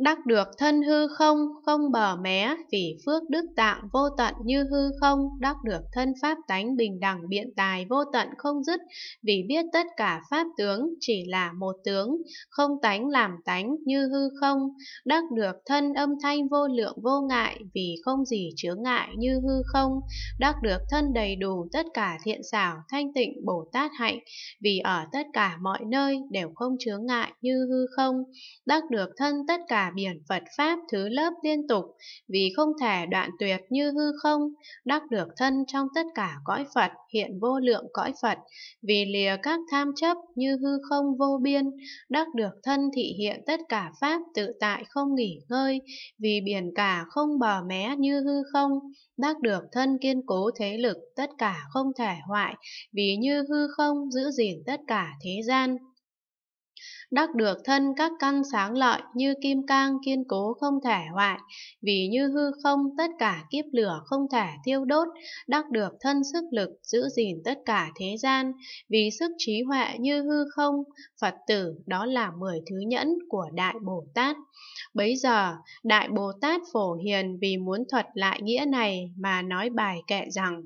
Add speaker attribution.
Speaker 1: đắc được thân hư không, không bờ mé, vì phước đức tạng vô tận như hư không, đắc được thân pháp tánh bình đẳng biện tài vô tận không dứt, vì biết tất cả pháp tướng chỉ là một tướng, không tánh làm tánh như hư không, đắc được thân âm thanh vô lượng vô ngại, vì không gì chướng ngại như hư không, đắc được thân đầy đủ tất cả thiện xảo thanh tịnh Bồ Tát hạnh, vì ở tất cả mọi nơi đều không chướng ngại như hư không, đắc được thân tất cả cả biển Phật Pháp thứ lớp liên tục, vì không thể đoạn tuyệt như hư không, đắc được thân trong tất cả cõi Phật, hiện vô lượng cõi Phật, vì lìa các tham chấp như hư không vô biên, đắc được thân thị hiện tất cả Pháp tự tại không nghỉ ngơi, vì biển cả không bờ mé như hư không, đắc được thân kiên cố thế lực tất cả không thể hoại, vì như hư không giữ gìn tất cả thế gian đắc được thân các căn sáng lợi như kim cang kiên cố không thể hoại, vì như hư không tất cả kiếp lửa không thể thiêu đốt, đắc được thân sức lực giữ gìn tất cả thế gian, vì sức trí huệ như hư không, Phật tử đó là mười thứ nhẫn của Đại Bồ Tát. Bấy giờ, Đại Bồ Tát Phổ Hiền vì muốn thuật lại nghĩa này mà nói bài kệ rằng,